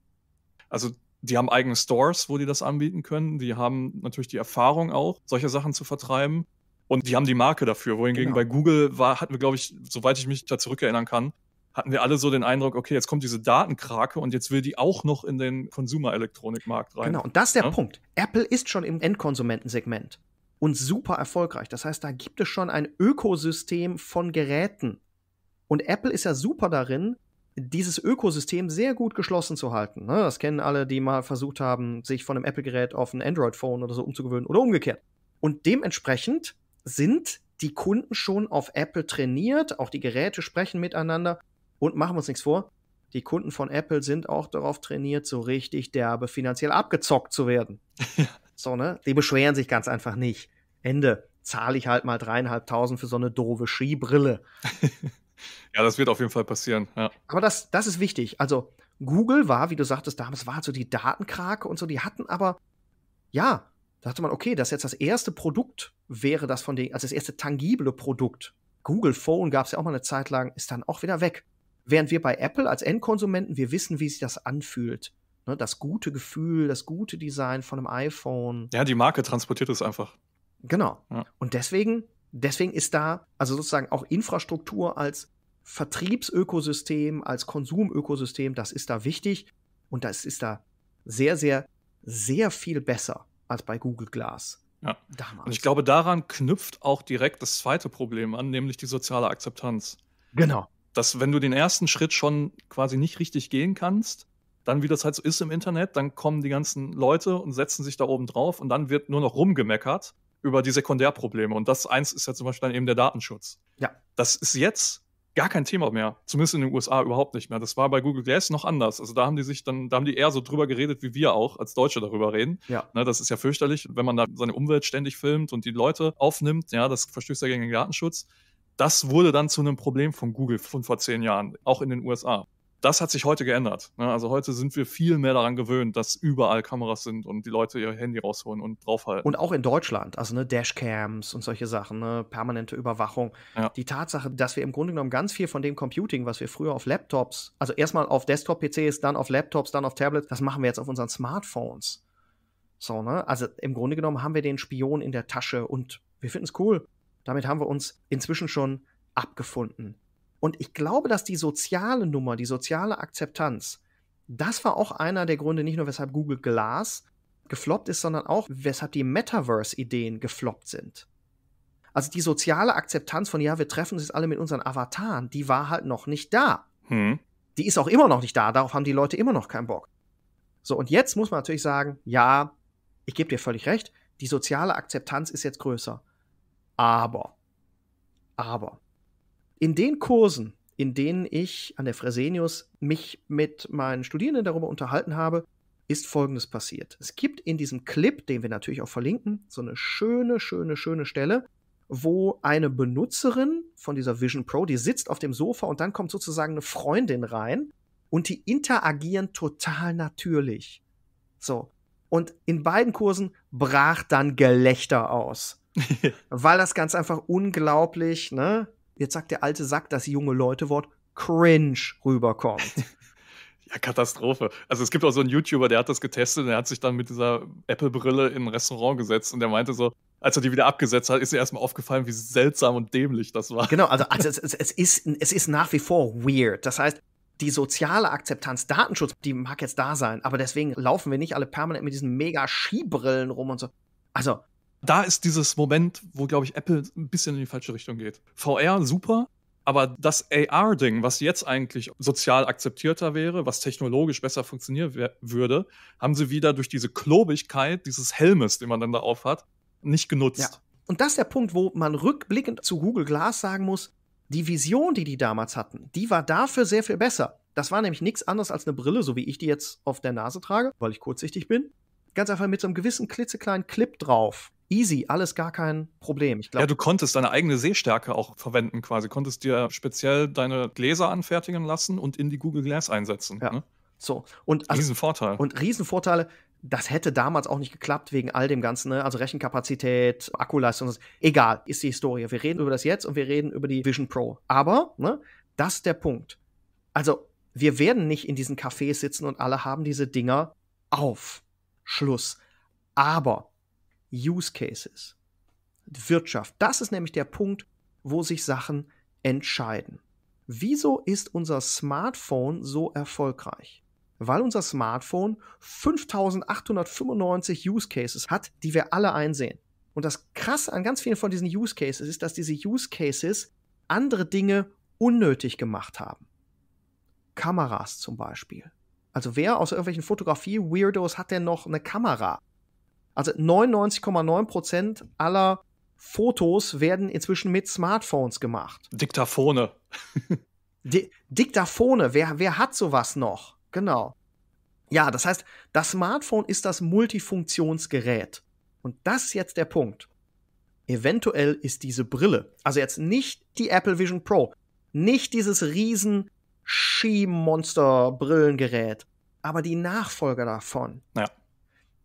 Also die haben eigene Stores, wo die das anbieten können. Die haben natürlich die Erfahrung auch, solche Sachen zu vertreiben. Und die haben die Marke dafür. Wohingegen genau. bei Google war, hatten wir, glaube ich, soweit ich mich da zurückerinnern kann, hatten wir alle so den Eindruck, okay, jetzt kommt diese Datenkrake und jetzt will die auch noch in den Konsumerelektronikmarkt rein. Genau, und das ist der ja? Punkt. Apple ist schon im Endkonsumentensegment und super erfolgreich. Das heißt, da gibt es schon ein Ökosystem von Geräten. Und Apple ist ja super darin, dieses Ökosystem sehr gut geschlossen zu halten. Ne? Das kennen alle, die mal versucht haben, sich von einem Apple-Gerät auf ein Android-Phone oder so umzugewöhnen oder umgekehrt. Und dementsprechend sind die Kunden schon auf Apple trainiert, auch die Geräte sprechen miteinander und machen wir uns nichts vor. Die Kunden von Apple sind auch darauf trainiert, so richtig derbe finanziell abgezockt zu werden. so, ne? Die beschweren sich ganz einfach nicht. Ende. Zahle ich halt mal dreieinhalbtausend für so eine doofe Skibrille. Ja, das wird auf jeden Fall passieren. Ja. Aber das, das ist wichtig. Also Google war, wie du sagtest, damals war halt so die Datenkrake und so, die hatten aber, ja, dachte man, okay, das ist jetzt das erste Produkt wäre das von denen, also das erste tangible Produkt. Google Phone gab es ja auch mal eine Zeit lang, ist dann auch wieder weg. Während wir bei Apple als Endkonsumenten, wir wissen, wie sich das anfühlt. Ne, das gute Gefühl, das gute Design von einem iPhone. Ja, die Marke transportiert es einfach. Genau. Ja. Und deswegen deswegen ist da also sozusagen auch Infrastruktur als Vertriebsökosystem, als Konsumökosystem, das ist da wichtig und das ist da sehr, sehr, sehr viel besser als bei Google Glass. Ja. Damals. Und ich glaube, daran knüpft auch direkt das zweite Problem an, nämlich die soziale Akzeptanz. Genau. Dass, wenn du den ersten Schritt schon quasi nicht richtig gehen kannst, dann, wie das halt so ist im Internet, dann kommen die ganzen Leute und setzen sich da oben drauf und dann wird nur noch rumgemeckert über die Sekundärprobleme. Und das eins ist ja zum Beispiel dann eben der Datenschutz. Ja. Das ist jetzt gar kein Thema mehr. Zumindest in den USA überhaupt nicht mehr. Das war bei Google Glass noch anders. Also da haben die sich dann, da haben die eher so drüber geredet, wie wir auch als Deutsche darüber reden. Ja. Ne, das ist ja fürchterlich, wenn man da seine Umwelt ständig filmt und die Leute aufnimmt. Ja, das verstößt ja gegen den Datenschutz. Das wurde dann zu einem Problem von Google von vor zehn Jahren, auch in den USA das hat sich heute geändert. Ne? Also heute sind wir viel mehr daran gewöhnt, dass überall Kameras sind und die Leute ihr Handy rausholen und draufhalten. Und auch in Deutschland, also ne, Dashcams und solche Sachen, ne, permanente Überwachung. Ja. Die Tatsache, dass wir im Grunde genommen ganz viel von dem Computing, was wir früher auf Laptops, also erstmal auf Desktop-PCs, dann auf Laptops, dann auf Tablets, das machen wir jetzt auf unseren Smartphones. So, ne? Also im Grunde genommen haben wir den Spion in der Tasche und wir finden es cool. Damit haben wir uns inzwischen schon abgefunden. Und ich glaube, dass die soziale Nummer, die soziale Akzeptanz, das war auch einer der Gründe, nicht nur weshalb Google Glass gefloppt ist, sondern auch weshalb die Metaverse-Ideen gefloppt sind. Also die soziale Akzeptanz von, ja, wir treffen uns jetzt alle mit unseren Avataren, die war halt noch nicht da. Hm. Die ist auch immer noch nicht da, darauf haben die Leute immer noch keinen Bock. So, und jetzt muss man natürlich sagen, ja, ich gebe dir völlig recht, die soziale Akzeptanz ist jetzt größer. Aber, aber, in den Kursen, in denen ich an der Fresenius mich mit meinen Studierenden darüber unterhalten habe, ist Folgendes passiert. Es gibt in diesem Clip, den wir natürlich auch verlinken, so eine schöne, schöne, schöne Stelle, wo eine Benutzerin von dieser Vision Pro, die sitzt auf dem Sofa und dann kommt sozusagen eine Freundin rein und die interagieren total natürlich. So. Und in beiden Kursen brach dann Gelächter aus. weil das ganz einfach unglaublich, ne, jetzt sagt der alte Sack das junge Leute-Wort cringe rüberkommt. Ja, Katastrophe. Also es gibt auch so einen YouTuber, der hat das getestet und der hat sich dann mit dieser Apple-Brille in ein Restaurant gesetzt und der meinte so, als er die wieder abgesetzt hat, ist ihm erstmal aufgefallen, wie seltsam und dämlich das war. Genau, also, also es, es, es, ist, es ist nach wie vor weird. Das heißt, die soziale Akzeptanz, Datenschutz, die mag jetzt da sein, aber deswegen laufen wir nicht alle permanent mit diesen mega Skibrillen rum und so. Also, da ist dieses Moment, wo, glaube ich, Apple ein bisschen in die falsche Richtung geht. VR, super. Aber das AR-Ding, was jetzt eigentlich sozial akzeptierter wäre, was technologisch besser funktionieren würde, haben sie wieder durch diese Klobigkeit dieses Helmes, den man dann da auf hat, nicht genutzt. Ja. Und das ist der Punkt, wo man rückblickend zu Google Glass sagen muss, die Vision, die die damals hatten, die war dafür sehr viel besser. Das war nämlich nichts anderes als eine Brille, so wie ich die jetzt auf der Nase trage, weil ich kurzsichtig bin. Ganz einfach mit so einem gewissen klitzekleinen Clip drauf. Easy, alles gar kein Problem. Ich glaub, ja, du konntest deine eigene Sehstärke auch verwenden quasi. Konntest dir speziell deine Gläser anfertigen lassen und in die Google Glass einsetzen. Ja. Ne? So. Und also, Riesenvorteil. Und Riesenvorteile, das hätte damals auch nicht geklappt wegen all dem Ganzen, ne? also Rechenkapazität, Akkuleistung, egal, ist die Historie. Wir reden über das jetzt und wir reden über die Vision Pro. Aber, ne, das ist der Punkt. Also, wir werden nicht in diesen Cafés sitzen und alle haben diese Dinger auf. Schluss. Aber Use Cases, Wirtschaft, das ist nämlich der Punkt, wo sich Sachen entscheiden. Wieso ist unser Smartphone so erfolgreich? Weil unser Smartphone 5895 Use Cases hat, die wir alle einsehen. Und das Krasse an ganz vielen von diesen Use Cases ist, dass diese Use Cases andere Dinge unnötig gemacht haben. Kameras zum Beispiel. Also wer aus irgendwelchen Fotografie-Weirdos hat denn noch eine Kamera? Also 99,9% aller Fotos werden inzwischen mit Smartphones gemacht. Diktaphone. Di Diktaphone, wer, wer hat sowas noch? Genau. Ja, das heißt, das Smartphone ist das Multifunktionsgerät. Und das ist jetzt der Punkt. Eventuell ist diese Brille, also jetzt nicht die Apple Vision Pro, nicht dieses riesen Ski-Monster-Brillengerät. Aber die Nachfolger davon, ja.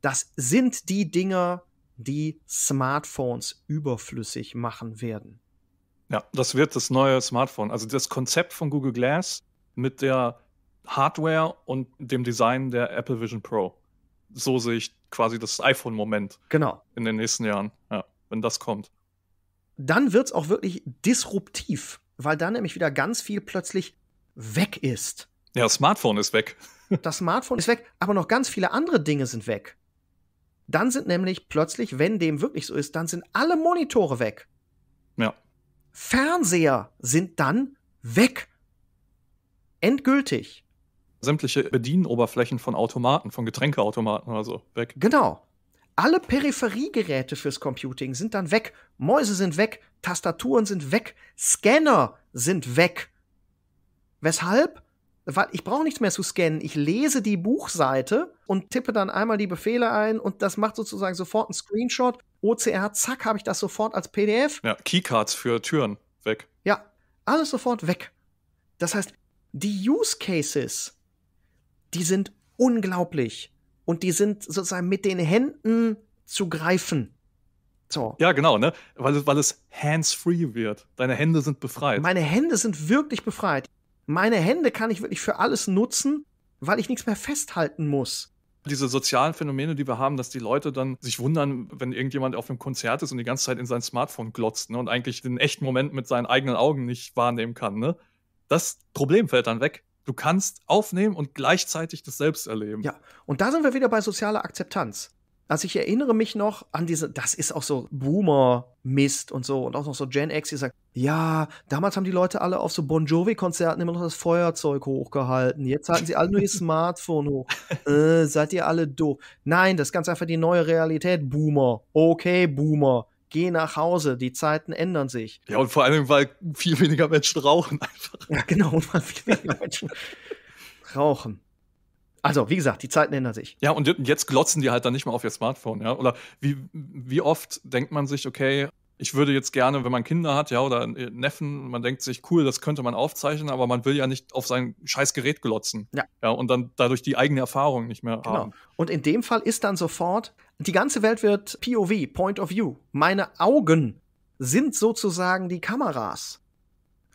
das sind die Dinger, die Smartphones überflüssig machen werden. Ja, das wird das neue Smartphone. Also das Konzept von Google Glass mit der Hardware und dem Design der Apple Vision Pro. So sehe ich quasi das iPhone-Moment. Genau. In den nächsten Jahren, ja, wenn das kommt. Dann wird es auch wirklich disruptiv, weil dann nämlich wieder ganz viel plötzlich weg ist. Ja, das Smartphone ist weg. das Smartphone ist weg, aber noch ganz viele andere Dinge sind weg. Dann sind nämlich plötzlich, wenn dem wirklich so ist, dann sind alle Monitore weg. Ja. Fernseher sind dann weg. Endgültig. Sämtliche Bedienoberflächen von Automaten, von Getränkeautomaten oder so, weg. Genau. Alle Peripheriegeräte fürs Computing sind dann weg. Mäuse sind weg, Tastaturen sind weg, Scanner sind weg. Weshalb? Weil ich brauche nichts mehr zu scannen. Ich lese die Buchseite und tippe dann einmal die Befehle ein und das macht sozusagen sofort einen Screenshot. OCR, zack, habe ich das sofort als PDF. Ja, Keycards für Türen weg. Ja, alles sofort weg. Das heißt, die Use Cases, die sind unglaublich und die sind sozusagen mit den Händen zu greifen. So. Ja, genau, ne? Weil, weil es hands-free wird. Deine Hände sind befreit. Meine Hände sind wirklich befreit meine Hände kann ich wirklich für alles nutzen, weil ich nichts mehr festhalten muss diese sozialen Phänomene, die wir haben, dass die Leute dann sich wundern, wenn irgendjemand auf einem Konzert ist und die ganze Zeit in sein Smartphone glotzt ne, und eigentlich den echten Moment mit seinen eigenen Augen nicht wahrnehmen kann. Ne? Das Problem fällt dann weg. Du kannst aufnehmen und gleichzeitig das selbst erleben. Ja, und da sind wir wieder bei sozialer Akzeptanz. Also ich erinnere mich noch an diese, das ist auch so Boomer-Mist und so und auch noch so Gen X, die sagt, ja, damals haben die Leute alle auf so Bon Jovi-Konzerten immer noch das Feuerzeug hochgehalten. Jetzt halten sie alle nur ihr Smartphone hoch. Äh, seid ihr alle doof? Nein, das ist ganz einfach die neue Realität, Boomer. Okay, Boomer. Geh nach Hause, die Zeiten ändern sich. Ja, und vor allem, weil viel weniger Menschen rauchen einfach. Ja, genau, weil viel weniger Menschen rauchen. Also, wie gesagt, die Zeiten ändern sich. Ja, und jetzt glotzen die halt dann nicht mehr auf ihr Smartphone, ja. Oder wie, wie oft denkt man sich, okay, ich würde jetzt gerne, wenn man Kinder hat, ja, oder äh, Neffen, man denkt sich, cool, das könnte man aufzeichnen, aber man will ja nicht auf sein scheiß Gerät glotzen. Ja. ja und dann dadurch die eigene Erfahrung nicht mehr genau. haben. Und in dem Fall ist dann sofort, die ganze Welt wird POV, Point of View. Meine Augen sind sozusagen die Kameras.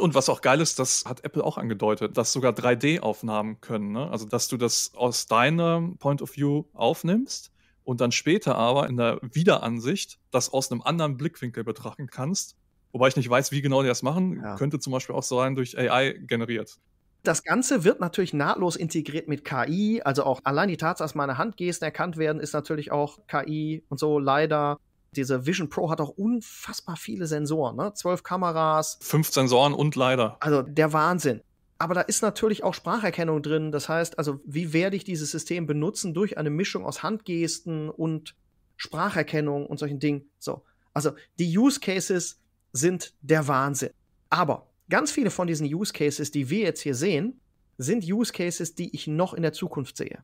Und was auch geil ist, das hat Apple auch angedeutet, dass sogar 3D-Aufnahmen können. Ne? Also, dass du das aus deinem Point of View aufnimmst und dann später aber in der Wiederansicht das aus einem anderen Blickwinkel betrachten kannst. Wobei ich nicht weiß, wie genau die das machen. Ja. Könnte zum Beispiel auch sein, durch AI generiert. Das Ganze wird natürlich nahtlos integriert mit KI. Also auch allein die Tatsache, dass meine Handgesten erkannt werden, ist natürlich auch KI und so leider diese Vision Pro hat auch unfassbar viele Sensoren, ne? Zwölf Kameras. Fünf Sensoren und leider. Also der Wahnsinn. Aber da ist natürlich auch Spracherkennung drin. Das heißt, also, wie werde ich dieses System benutzen durch eine Mischung aus Handgesten und Spracherkennung und solchen Dingen? So. Also, die Use Cases sind der Wahnsinn. Aber ganz viele von diesen Use Cases, die wir jetzt hier sehen, sind Use Cases, die ich noch in der Zukunft sehe.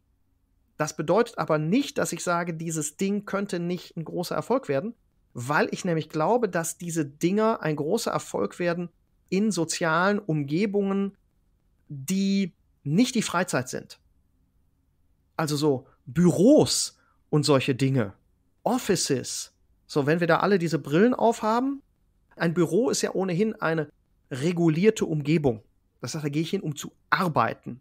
Das bedeutet aber nicht, dass ich sage, dieses Ding könnte nicht ein großer Erfolg werden, weil ich nämlich glaube, dass diese Dinger ein großer Erfolg werden in sozialen Umgebungen, die nicht die Freizeit sind. Also so Büros und solche Dinge, Offices. So, wenn wir da alle diese Brillen aufhaben, ein Büro ist ja ohnehin eine regulierte Umgebung. Das heißt, da gehe ich hin, um zu arbeiten.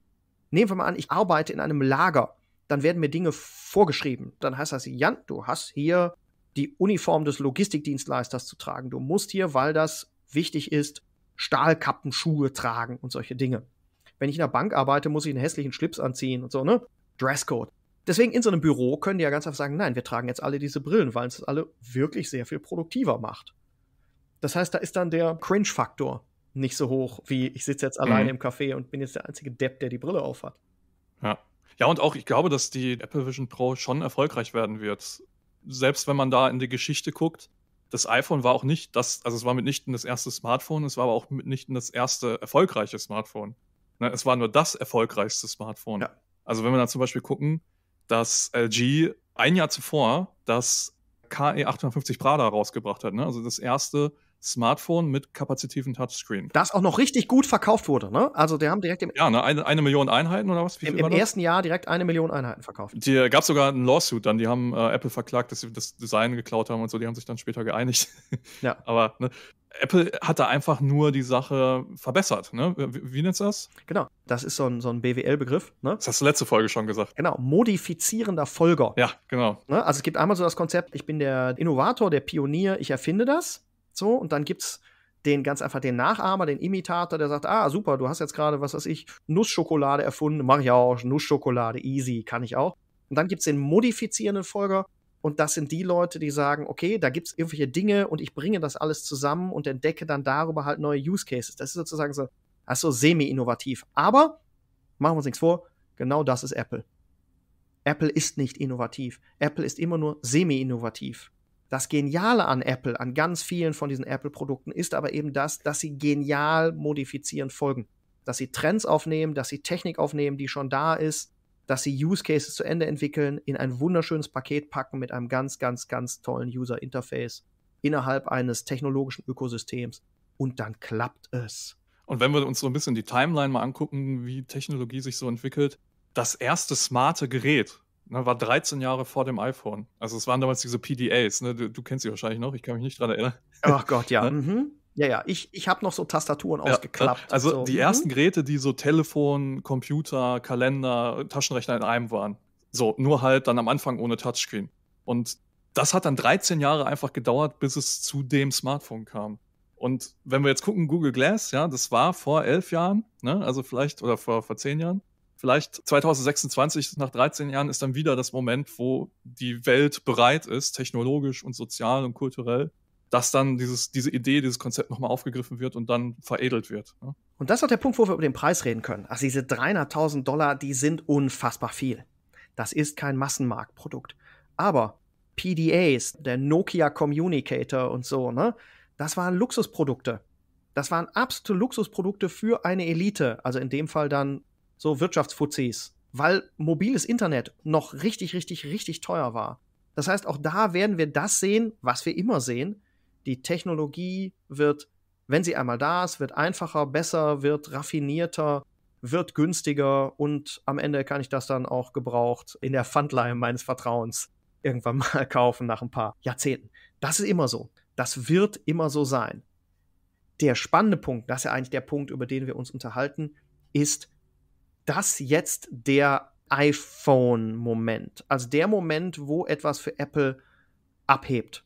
Nehmen wir mal an, ich arbeite in einem Lager dann werden mir Dinge vorgeschrieben. Dann heißt das, Jan, du hast hier die Uniform des Logistikdienstleisters zu tragen. Du musst hier, weil das wichtig ist, Stahlkappenschuhe tragen und solche Dinge. Wenn ich in der Bank arbeite, muss ich einen hässlichen Schlips anziehen und so, ne? Dresscode. Deswegen in so einem Büro können die ja ganz einfach sagen, nein, wir tragen jetzt alle diese Brillen, weil es das alle wirklich sehr viel produktiver macht. Das heißt, da ist dann der Cringe-Faktor nicht so hoch, wie ich sitze jetzt alleine mhm. im Café und bin jetzt der einzige Depp, der die Brille aufhat. Ja. Ja, und auch ich glaube, dass die Apple Vision Pro schon erfolgreich werden wird. Selbst wenn man da in die Geschichte guckt, das iPhone war auch nicht das, also es war mitnichten das erste Smartphone, es war aber auch mitnichten das erste erfolgreiche Smartphone. Ne, es war nur das erfolgreichste Smartphone. Ja. Also wenn wir da zum Beispiel gucken, dass LG ein Jahr zuvor das KE 850 Prada rausgebracht hat, ne? also das erste Smartphone mit kapazitiven Touchscreen. Das auch noch richtig gut verkauft wurde, ne? Also, die haben direkt im. Ja, ne, eine, eine Million Einheiten oder was? Im, im ersten Jahr direkt eine Million Einheiten verkauft. Die äh, gab sogar einen Lawsuit dann. Die haben äh, Apple verklagt, dass sie das Design geklaut haben und so. Die haben sich dann später geeinigt. Ja. Aber, ne, Apple hat da einfach nur die Sache verbessert, ne? Wie, wie nennt's das? Genau. Das ist so ein, so ein BWL-Begriff, ne? Das hast du letzte Folge schon gesagt. Genau. Modifizierender Folger. Ja, genau. Ne? Also, es gibt einmal so das Konzept, ich bin der Innovator, der Pionier, ich erfinde das. So, und dann gibt's den ganz einfach den Nachahmer, den Imitator, der sagt, ah, super, du hast jetzt gerade, was weiß ich, Nussschokolade erfunden, mache ich auch, Nussschokolade, easy, kann ich auch. Und dann gibt's den modifizierenden Folger, und das sind die Leute, die sagen, okay, da gibt es irgendwelche Dinge und ich bringe das alles zusammen und entdecke dann darüber halt neue Use Cases. Das ist sozusagen so, ach so, semi-innovativ. Aber, machen wir uns nichts vor, genau das ist Apple. Apple ist nicht innovativ. Apple ist immer nur semi-innovativ. Das Geniale an Apple, an ganz vielen von diesen Apple-Produkten, ist aber eben das, dass sie genial modifizieren folgen. Dass sie Trends aufnehmen, dass sie Technik aufnehmen, die schon da ist, dass sie Use Cases zu Ende entwickeln, in ein wunderschönes Paket packen mit einem ganz, ganz, ganz tollen User Interface innerhalb eines technologischen Ökosystems. Und dann klappt es. Und wenn wir uns so ein bisschen die Timeline mal angucken, wie Technologie sich so entwickelt, das erste smarte Gerät Ne, war 13 Jahre vor dem iPhone. Also es waren damals diese PDAs, ne? du, du, kennst sie wahrscheinlich noch, ich kann mich nicht dran erinnern. Ach Gott, ja. Ne? mhm. Ja, ja, ich, ich habe noch so Tastaturen ja, ne? ausgeklappt. Also so. die mhm. ersten Geräte, die so Telefon, Computer, Kalender, Taschenrechner in einem waren. So, nur halt dann am Anfang ohne Touchscreen. Und das hat dann 13 Jahre einfach gedauert, bis es zu dem Smartphone kam. Und wenn wir jetzt gucken, Google Glass, ja, das war vor elf Jahren, ne? also vielleicht oder vor, vor zehn Jahren vielleicht 2026, nach 13 Jahren, ist dann wieder das Moment, wo die Welt bereit ist, technologisch und sozial und kulturell, dass dann dieses, diese Idee, dieses Konzept nochmal aufgegriffen wird und dann veredelt wird. Ne? Und das ist auch der Punkt, wo wir über den Preis reden können. Also diese 300.000 Dollar, die sind unfassbar viel. Das ist kein Massenmarktprodukt. Aber PDAs, der Nokia Communicator und so, ne? Das waren Luxusprodukte. Das waren absolute Luxusprodukte für eine Elite, also in dem Fall dann so Wirtschaftsfuzis, weil mobiles Internet noch richtig, richtig, richtig teuer war. Das heißt, auch da werden wir das sehen, was wir immer sehen. Die Technologie wird, wenn sie einmal da ist, wird einfacher, besser, wird raffinierter, wird günstiger und am Ende kann ich das dann auch gebraucht in der Pfandleihe meines Vertrauens irgendwann mal kaufen nach ein paar Jahrzehnten. Das ist immer so. Das wird immer so sein. Der spannende Punkt, das ist ja eigentlich der Punkt, über den wir uns unterhalten, ist, das jetzt der iPhone-Moment, also der Moment, wo etwas für Apple abhebt.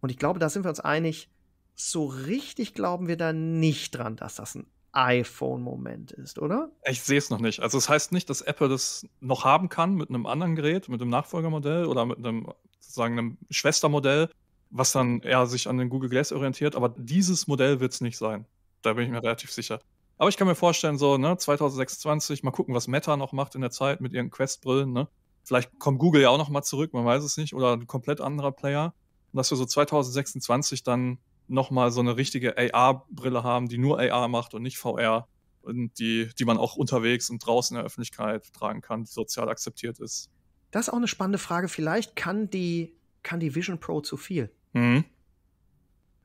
Und ich glaube, da sind wir uns einig, so richtig glauben wir da nicht dran, dass das ein iPhone-Moment ist, oder? Ich sehe es noch nicht. Also es das heißt nicht, dass Apple das noch haben kann mit einem anderen Gerät, mit einem Nachfolgermodell oder mit einem sozusagen einem Schwestermodell, was dann eher sich an den Google Glass orientiert. Aber dieses Modell wird es nicht sein. Da bin ich mir relativ sicher. Aber ich kann mir vorstellen, so, ne, 2026, mal gucken, was Meta noch macht in der Zeit mit ihren Quest-Brillen, ne? Vielleicht kommt Google ja auch noch mal zurück, man weiß es nicht, oder ein komplett anderer Player. Und dass wir so 2026 dann noch mal so eine richtige AR-Brille haben, die nur AR macht und nicht VR. Und die, die man auch unterwegs und draußen in der Öffentlichkeit tragen kann, die sozial akzeptiert ist. Das ist auch eine spannende Frage. Vielleicht kann die, kann die Vision Pro zu viel. Mhm.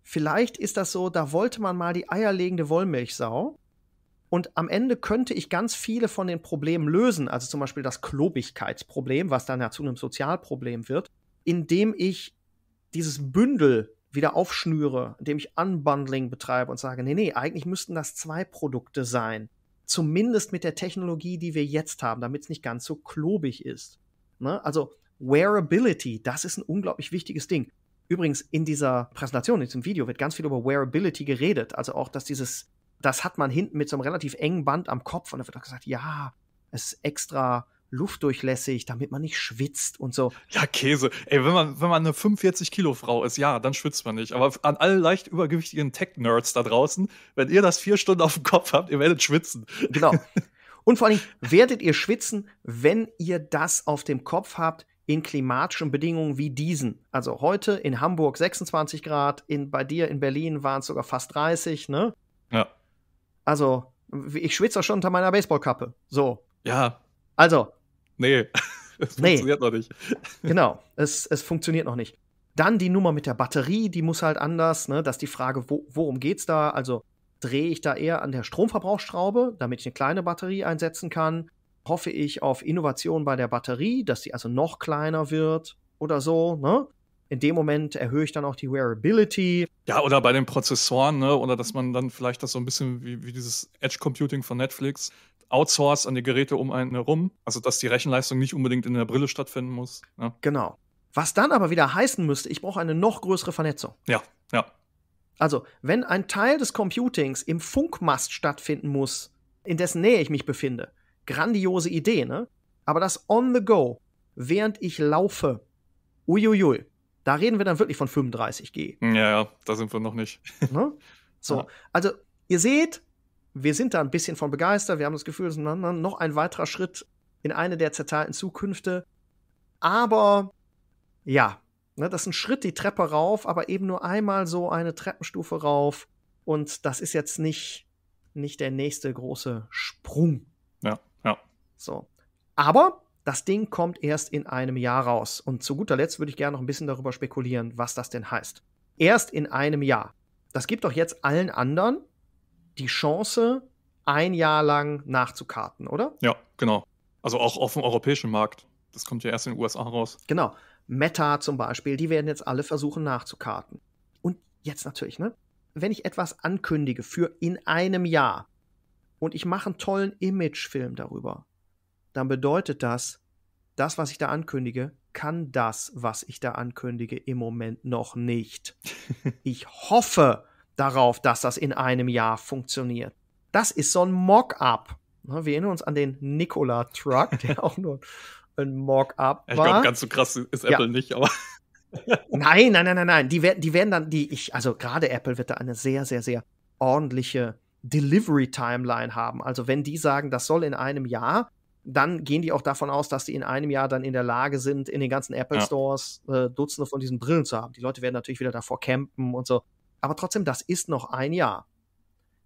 Vielleicht ist das so, da wollte man mal die eierlegende Wollmilchsau und am Ende könnte ich ganz viele von den Problemen lösen, also zum Beispiel das Klobigkeitsproblem, was dann ja zu einem Sozialproblem wird, indem ich dieses Bündel wieder aufschnüre, indem ich Unbundling betreibe und sage, nee, nee, eigentlich müssten das zwei Produkte sein. Zumindest mit der Technologie, die wir jetzt haben, damit es nicht ganz so klobig ist. Ne? Also Wearability, das ist ein unglaublich wichtiges Ding. Übrigens, in dieser Präsentation, in diesem Video wird ganz viel über Wearability geredet. Also auch, dass dieses das hat man hinten mit so einem relativ engen Band am Kopf und da wird auch gesagt, ja, es ist extra luftdurchlässig, damit man nicht schwitzt und so. Ja, Käse. Ey, wenn man, wenn man eine 45-Kilo-Frau ist, ja, dann schwitzt man nicht. Aber an alle leicht übergewichtigen Tech-Nerds da draußen, wenn ihr das vier Stunden auf dem Kopf habt, ihr werdet schwitzen. Genau. Und vor allem werdet ihr schwitzen, wenn ihr das auf dem Kopf habt in klimatischen Bedingungen wie diesen. Also heute in Hamburg 26 Grad, in, bei dir in Berlin waren es sogar fast 30, ne? Ja. Also, ich schwitze schon unter meiner Baseballkappe. So. Ja. Also. Nee. Es nee. funktioniert noch nicht. Genau, es, es funktioniert noch nicht. Dann die Nummer mit der Batterie, die muss halt anders. Ne? Das ist die Frage, wo, worum geht's da? Also drehe ich da eher an der Stromverbrauchsschraube, damit ich eine kleine Batterie einsetzen kann? Hoffe ich auf Innovation bei der Batterie, dass die also noch kleiner wird oder so? Ne? in dem Moment erhöhe ich dann auch die Wearability. Ja, oder bei den Prozessoren, ne? oder dass man dann vielleicht das so ein bisschen wie, wie dieses Edge Computing von Netflix outsourced an die Geräte um einen herum. Also, dass die Rechenleistung nicht unbedingt in der Brille stattfinden muss. Ne? Genau. Was dann aber wieder heißen müsste, ich brauche eine noch größere Vernetzung. Ja, ja. Also, wenn ein Teil des Computings im Funkmast stattfinden muss, in dessen Nähe ich mich befinde, grandiose Idee, ne? Aber das on the go, während ich laufe, uiuiui. Da reden wir dann wirklich von 35G. Ja, ja, da sind wir noch nicht. Ne? So, ja. also ihr seht, wir sind da ein bisschen von begeistert. Wir haben das Gefühl, es ist noch ein weiterer Schritt in eine der zerteilten Zukünfte. Aber ja, ne, das ist ein Schritt die Treppe rauf, aber eben nur einmal so eine Treppenstufe rauf. Und das ist jetzt nicht, nicht der nächste große Sprung. Ja, ja. So. Aber das Ding kommt erst in einem Jahr raus. Und zu guter Letzt würde ich gerne noch ein bisschen darüber spekulieren, was das denn heißt. Erst in einem Jahr. Das gibt doch jetzt allen anderen die Chance, ein Jahr lang nachzukarten, oder? Ja, genau. Also auch auf dem europäischen Markt. Das kommt ja erst in den USA raus. Genau. Meta zum Beispiel, die werden jetzt alle versuchen nachzukarten. Und jetzt natürlich, ne? Wenn ich etwas ankündige für in einem Jahr und ich mache einen tollen Imagefilm darüber, dann bedeutet das, das, was ich da ankündige, kann das, was ich da ankündige, im Moment noch nicht. Ich hoffe darauf, dass das in einem Jahr funktioniert. Das ist so ein Mock-up. Wir erinnern uns an den Nikola Truck, der auch nur ein Mock-up war. Ich glaube, ganz so krass ist Apple ja. nicht, aber. nein, nein, nein, nein, nein. Die werden, die werden dann, die ich, also gerade Apple wird da eine sehr, sehr, sehr ordentliche Delivery Timeline haben. Also wenn die sagen, das soll in einem Jahr, dann gehen die auch davon aus, dass sie in einem Jahr dann in der Lage sind, in den ganzen Apple Stores ja. äh, Dutzende von diesen Brillen zu haben. Die Leute werden natürlich wieder davor campen und so. Aber trotzdem, das ist noch ein Jahr.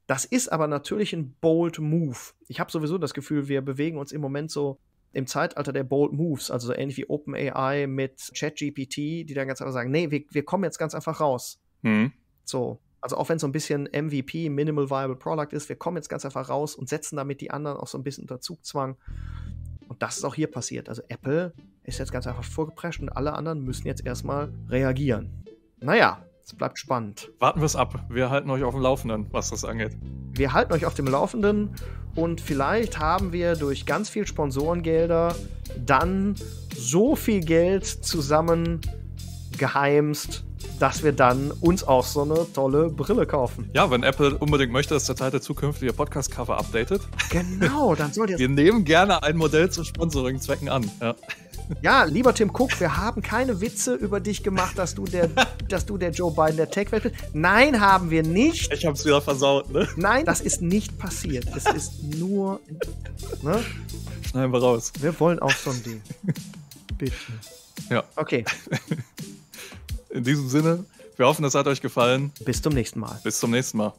Das ist aber natürlich ein bold Move. Ich habe sowieso das Gefühl, wir bewegen uns im Moment so im Zeitalter der bold Moves, also so ähnlich wie OpenAI mit ChatGPT, die dann ganz einfach sagen, nee, wir, wir kommen jetzt ganz einfach raus. Mhm. So, also auch wenn es so ein bisschen MVP, Minimal Viable Product ist, wir kommen jetzt ganz einfach raus und setzen damit die anderen auch so ein bisschen unter Zugzwang. Und das ist auch hier passiert. Also Apple ist jetzt ganz einfach vorgeprescht und alle anderen müssen jetzt erstmal reagieren. Naja, es bleibt spannend. Warten wir es ab. Wir halten euch auf dem Laufenden, was das angeht. Wir halten euch auf dem Laufenden und vielleicht haben wir durch ganz viel Sponsorengelder dann so viel Geld zusammen geheimst, dass wir dann uns auch so eine tolle Brille kaufen. Ja, wenn Apple unbedingt möchte, dass der Teil der zukünftige Podcast-Cover updatet. Genau, dann sollt ihr. wir nehmen gerne ein Modell zu Sponsoring-Zwecken an. Ja. ja. lieber Tim Cook, wir haben keine Witze über dich gemacht, dass du der, dass du der Joe Biden der Tech-Welt bist. Nein, haben wir nicht. Ich hab's wieder versaut, ne? Nein, das ist nicht passiert. Es ist nur. Ne? Schneiden wir raus. Wir wollen auch so ein Ding. Bitte. Ja. Okay. In diesem Sinne, wir hoffen, es hat euch gefallen. Bis zum nächsten Mal. Bis zum nächsten Mal.